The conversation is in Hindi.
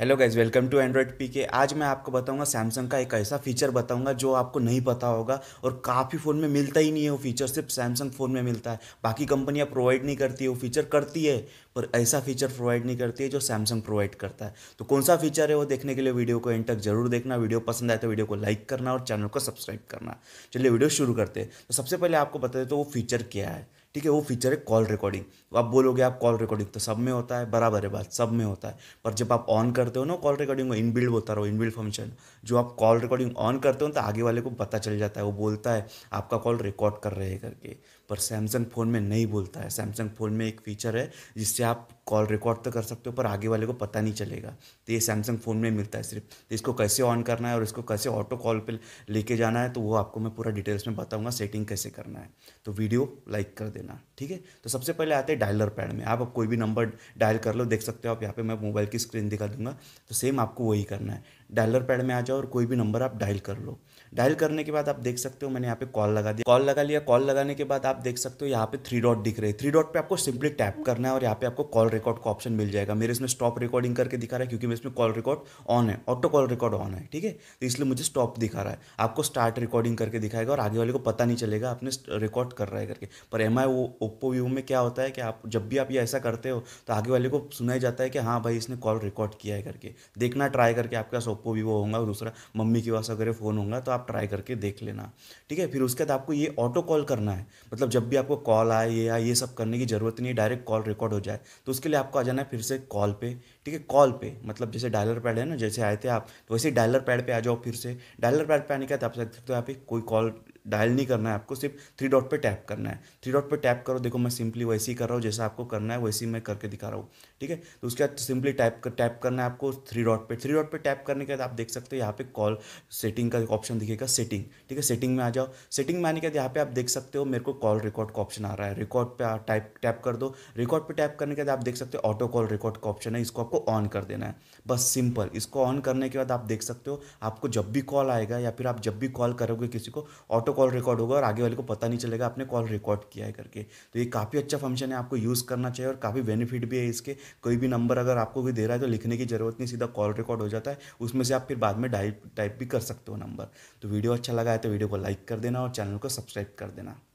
hello guys welcome to Android P K आज मैं आपको बताऊंगा सैमसंग का एक ऐसा फीचर बताऊंगा जो आपको नहीं पता होगा और काफ़ी फ़ोन में मिलता ही नहीं है वो फीचर सिर्फ सैमसंग फ़ोन में मिलता है बाकी कंपनियां प्रोवाइड नहीं करती है वो फीचर करती है पर ऐसा फीचर प्रोवाइड नहीं करती है जो सैमसंग प्रोवाइड करता है तो कौन सा फीचर है वो देखने के लिए वीडियो को एंड तक जरूर देखना वीडियो पसंद आए तो वीडियो को लाइक करना और चैनल को सब्सक्राइब करना चलिए वीडियो शुरू करते हैं तो सबसे पहले आपको बता देते तो वो फीचर क्या है ठीक है वो फीचर है कॉल रिकॉर्डिंग आप बोलोगे आप कॉल रिकॉर्डिंग तो सब में होता है बराबर है बात सब में होता है पर जब आप ऑन करते हो ना कॉल रिकॉर्डिंग वो बिल्ड होता रहो इनबिल्ड फंक्शन जो आप कॉल रिकॉर्डिंग ऑन करते हो तो आगे वाले को पता चल जाता है वो बोलता है आपका कॉल रिकॉर्ड कर रहे करके पर सैमसंग फ़ोन में नहीं बोलता है सैमसंग फ़ोन में एक फ़ीचर है जिससे आप कॉल रिकॉर्ड तो कर सकते हो पर आगे वाले को पता नहीं चलेगा तो ये सैमसंग फ़ोन में मिलता है सिर्फ तो इसको कैसे ऑन करना है और इसको कैसे ऑटो कॉल पर लेके जाना है तो वो आपको मैं पूरा डिटेल्स में बताऊँगा सेटिंग कैसे करना है तो वीडियो लाइक कर देना ठीक है तो सबसे पहले आते हैं डायलर पैड में आप, आप कोई भी नंबर डायल कर लो देख सकते हो आप यहाँ पे मैं मोबाइल की स्क्रीन दिखा दूंगा तो सेम आपको वही करना है डायलर पैड में आ जाओ और कोई भी नंबर आप डायल कर लो डायल करने के बाद आप देख सकते हो मैंने यहाँ पे कॉल लगा दिया कॉल लगा लिया कॉल लगाने के बाद आप देख सकते हो यहाँ पे थ्री डॉट दिख रहे थ्री डॉट पे आपको सिंपली टैप करना है और यहाँ पे आपको कॉल रिकॉर्ड का ऑप्शन मिल जाएगा मेरे इसमें स्टॉप रिकॉर्डिंग करके दिखा रहा है क्योंकि मेरे इसमें कॉल रिकॉर्ड ऑन है ऑटो कॉल रिकॉर्ड ऑन है ठीक है तो इसलिए मुझे स्टॉप दिखा रहा है आपको स्टार्ट रिकॉर्डिंग करके दिखाएगा और आगे वाले को पता नहीं चलेगा आपने रिकॉर्ड कर रहा है करके पर एम आई वो ओप्पो व्यू में क्या होता है कि आप जब भी आप ये ऐसा करते हो तो आगे वाले को सुनाया जाता है कि हाँ भाई इसने कॉल रिकॉर्ड किया है करके देखना ट्राई करके आपके पास ओप्पो वीवो होगा और दूसरा मम्मी के पास अगर फ़ोन होगा तो आप ट्राई करके देख लेना ठीक है फिर उसके बाद आपको ये ऑटो कॉल करना है मतलब जब भी आपको कॉल आए ये आए ये सब करने की ज़रूरत नहीं है डायरेक्ट कॉल रिकॉर्ड हो जाए तो उसके लिए आपको आ जाना है फिर से कॉल पे ठीक है कॉल पे मतलब जैसे डायलर पैड है ना जैसे आए थे आप तो वैसे डायलर पैड पे आ जाओ फिर से डायलर पैड पे आने के बाद आप देख सकते हो यहाँ पे कोई कॉल डायल नहीं करना है आपको सिर्फ थ्री डॉट पे टैप करना है थ्री डॉट पे टैप करो देखो मैं सिंपली वैसे ही कर रहा हूँ जैसा आपको करना है वैसे ही मैं करके दिखा रहा हूँ ठीक है तो उसके बाद सिंपली टैप कर टैप करना है आपको थ्री डॉट पे थ्री डॉट पे टैप करने के बाद आप देख सकते हो यहाँ पे कॉल सेटिंग का ऑप्शन दिखेगा सेटिंग ठीक है सेटिंग में आ जाओ सेटिंग में आने के बाद यहाँ पे आप देख सकते हो मेरे को कॉल रिकॉर्ड का ऑप्शन आ रहा है रिकॉर्ड पर टाइप टैप कर दो रिकॉर्ड पर टैप करने के बाद आप देख सकते हो ऑटो कॉल रिकॉर्ड का ऑप्शन है इसको आपको ऑन कर देना है बस सिंपल इसको ऑन करने के बाद आप देख सकते हो आपको जब भी कॉल आएगा या फिर आप जब भी कॉल करोगे किसी को ऑटो कॉल रिकॉर्ड होगा और आगे वाले को पता नहीं चलेगा आपने कॉल रिकॉर्ड किया है करके तो ये काफ़ी अच्छा फंक्शन है आपको यूज़ करना चाहिए और काफ़ी बेनिफिट भी है इसके कोई भी नंबर अगर आपको कोई दे रहा है तो लिखने की ज़रूरत नहीं सीधा कॉल रिकॉर्ड हो जाता है उसमें से आप फिर बाद में टाइप टाइप भी कर सकते हो नंबर तो वीडियो अच्छा लगा है तो वीडियो को लाइक कर देना और चैनल को सब्सक्राइब कर देना